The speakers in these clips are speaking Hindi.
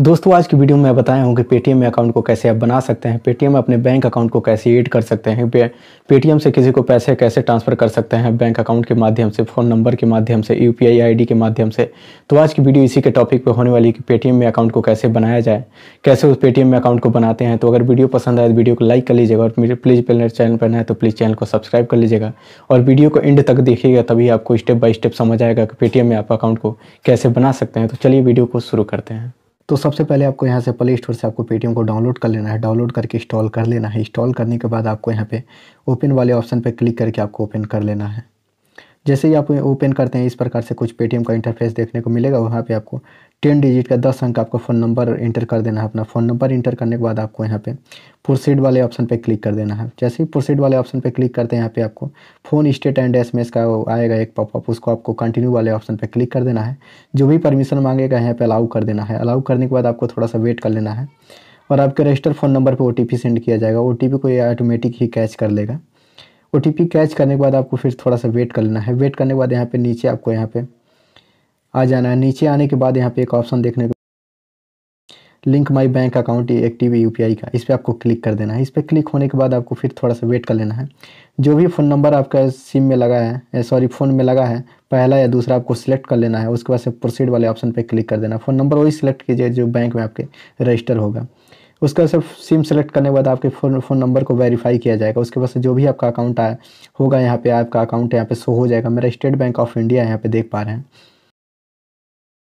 दोस्तों आज की वीडियो में मैं बताया हूँ कि पेटीएम में अकाउंट को कैसे आप बना सकते हैं पेटीएम में अपने बैंक अकाउंट को कैसे एड कर सकते हैं पेटीएम से किसी को पैसे कैसे ट्रांसफ़र कर सकते हैं बैंक अकाउंट के माध्यम से फ़ोन नंबर के माध्यम से यू पी के माध्यम से तो आज की वीडियो इसी के टॉपिक पर होने वाली है कि पेटीएम में अकाउंट को कैसे बनाया जाए कैसे उस पेटीएम में अकाउंट को बनाते हैं तो अगर वीडियो पसंद आए तो वीडियो को लाइक कर लीजिएगा और मेरे प्लीज़ पहले चैनल पर ना है तो प्लीज़ चैनल को सब्सक्राइब कर लीजिएगा और वीडियो को एंड तक देखिएगा तभी आपको स्टेप बाई स्टेप समझ आएगा कि पेटीएम में आप अकाउंट को कैसे बना सकते हैं तो चलिए वीडियो को शुरू करते हैं तो सबसे पहले आपको यहाँ से प्ले स्टोर से आपको पेटीएम को डाउनलोड कर लेना है डाउनलोड करके इंस्टॉल कर लेना है इंस्टॉल करने के बाद आपको यहाँ पे ओपन वाले ऑप्शन पे क्लिक करके आपको ओपन कर लेना है जैसे ही आप ओपन करते हैं इस प्रकार से कुछ पेटीएम का इंटरफेस देखने को मिलेगा वहाँ पे आपको टेन डिजिट का दस अंक आपका फ़ोन नंबर इंटर कर देना है अपना फ़ोन नंबर इंटर करने के बाद आपको यहाँ पे प्रोसीड वाले ऑप्शन पे क्लिक कर देना है जैसे ही प्रोसीड वाले ऑप्शन पे क्लिक करते हैं यहाँ पे आपको फ़ोन स्टेट एंड एस का आएगा एक पॉपअप उसको आपको कंटिन्यू वाले ऑप्शन पर क्लिक कर देना है जो भी परमिशन मांगेगा यहाँ पर अलाउ कर देना है अलाउ करने के बाद आपको थोड़ा सा वेट कर लेना है और आपके रजिस्टर फ़ोन नंबर पर ओ सेंड किया जाएगा ओ को ये ऑटोमेटिक ही कैच कर लेगा ओ कैच करने के बाद आपको फिर थोड़ा सा वेट कर लेना है वेट करने के बाद यहाँ पे नीचे आपको यहाँ पे आ जाना है नीचे आने के बाद यहाँ पे एक ऑप्शन देखने को link my bank account active U P का इस पर आपको क्लिक कर देना है इस पर क्लिक होने के बाद आपको फिर थोड़ा सा वेट कर लेना है जो भी फ़ोन नंबर आपका सिम में लगा है सॉरी eh, फ़ोन में लगा है पहला या दूसरा आपको सिलेक्ट कर लेना है उसके बाद से प्रोसीड वाले ऑप्शन पर क्लिक कर देना फ़ोन नंबर वही सिलेक्ट कीजिए जो बैंक में आपके रजिस्टर होगा उसका सिर्फ सिम सेलेक्ट करने के बाद आपके फ़ोन फ़ोन नंबर को वेरीफाई किया जाएगा उसके बाद जो भी आपका अकाउंट आया होगा यहाँ पे आपका अकाउंट यहाँ पे शो हो जाएगा मेरा स्टेट बैंक ऑफ इंडिया यहाँ पे देख पा रहे हैं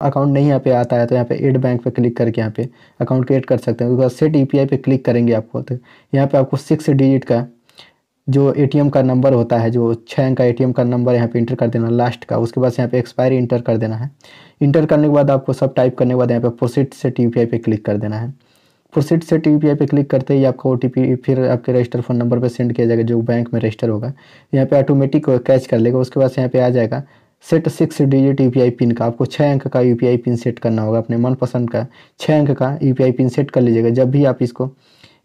अकाउंट नहीं यहाँ पे आता है तो यहाँ पे एड बैंक पे क्लिक करके यहाँ पे अकाउंट क्रिएट कर सकते हैं उसके बाद सेट आई पे क्लिक करेंगे आपको तो यहाँ पे आपको सिक्स डिजिट का जो एम का नंबर होता है जो छः अंक का एम का नंबर यहाँ पे इंटर कर देना लास्ट का उसके बाद यहाँ पे एक्सपायरी इंटर कर देना है इंटर करने के बाद आपको सब टाइप करने के बाद यहाँ पे प्रोसीड पी आई पे क्लिक कर देना है प्रोसीड सेट यू पे क्लिक करते ही आपका ओ फिर आपके रजिस्टर फ़ोन नंबर पर सेंड किया जाएगा जो बैंक में रजिस्टर होगा यहाँ पे ऑटोमेटिक कैच कर लेगा उसके बाद यहाँ पे आ जाएगा set six digit U pin का आपको छः अंक का यू पिन सेट करना होगा अपने मनपसंद का छः अंक का यू पिन सेट कर लीजिएगा जब भी आप इसको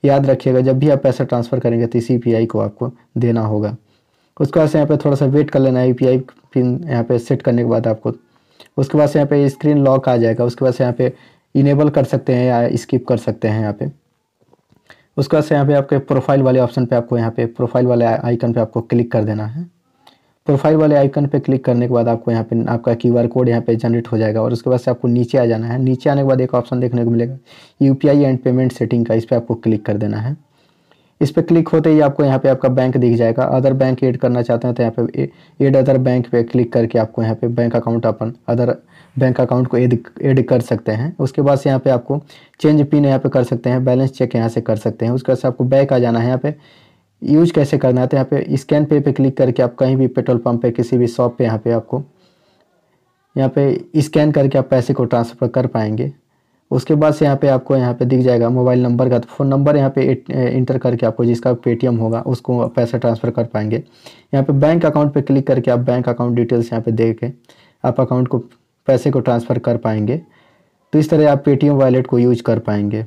याद रखिएगा जब भी आप पैसा ट्रांसफ़र करेंगे तो इसी यू को आपको देना होगा उसके बाद से यहाँ पे थोड़ा सा वेट कर लेना है यू पिन यहाँ पे सेट करने के बाद आपको उसके बाद से यहाँ पे स्क्रीन लॉक आ जाएगा उसके बाद से यहाँ पे इनेबल कर सकते हैं या स्किप कर सकते हैं यहाँ पे उसके बाद से यहाँ पे आपके प्रोफाइल वाले ऑप्शन पे आपको यहाँ पे प्रोफाइल वाले आइकन पे आपको क्लिक कर देना है प्रोफाइल वाले आइकन पे क्लिक करने के बाद आपको यहाँ पे आपका क्यू आर कोड यहाँ पे जनरेट हो जाएगा और उसके बाद से आपको नीचे आ जाना है नीचे आने के बाद एक ऑप्शन देखने को मिलेगा U P I and payment setting का इस पर आपको क्लिक कर देना है इस पर क्लिक होते ही आपको यहाँ पे आपका बैंक दिख जाएगा अदर बैंक ऐड करना चाहते हैं तो यहाँ पे ऐड अदर बैंक पे क्लिक करके आपको यहाँ पे बैंक अकाउंट अपन अदर बैंक अकाउंट को ऐड एड कर सकते हैं उसके बाद से यहाँ पे आपको चेंज पिन यहाँ पे कर सकते हैं बैलेंस चेक यहाँ से कर सकते हैं उसके बाद से आपको बैंक आ जाना है यहाँ पे यूज कैसे करना है तो यहाँ पे स्कैन पे पे क्लिक करके आप कहीं भी पेट्रोल पंप पे किसी भी शॉप पे यहाँ पे आपको यहाँ पे स्कैन करके आप पैसे को ट्रांसफ़र कर पाएंगे उसके बाद से यहाँ पे आपको यहाँ पे दिख जाएगा मोबाइल नंबर का तो फ़ोन नंबर यहाँ पे इंटर करके आपको जिसका पेटीएम होगा उसको पैसा ट्रांसफ़र कर पाएंगे यहाँ पे बैंक अकाउंट पे क्लिक करके आप बैंक अकाउंट डिटेल्स यहाँ पे दे के आप अकाउंट को पैसे को ट्रांसफ़र कर पाएंगे तो इस तरह आप पेटीएम वॉलेट को यूज कर पाएंगे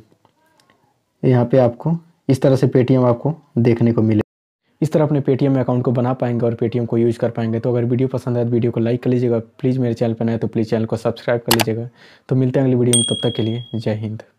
यहाँ पर आपको इस तरह से पेटीएम आपको देखने को मिले इस तरह अपने पेटीएम अकाउंट को बना पाएंगे और पेटीएम को यूज़ कर पाएंगे तो अगर वीडियो पसंद आए तो वीडियो को लाइक कर लीजिएगा प्लीज़ मेरे चैनल पर नए तो प्लीज़ चैनल को सब्सक्राइब कर लीजिएगा तो मिलते हैं अगली वीडियो में तब तक के लिए जय हिंद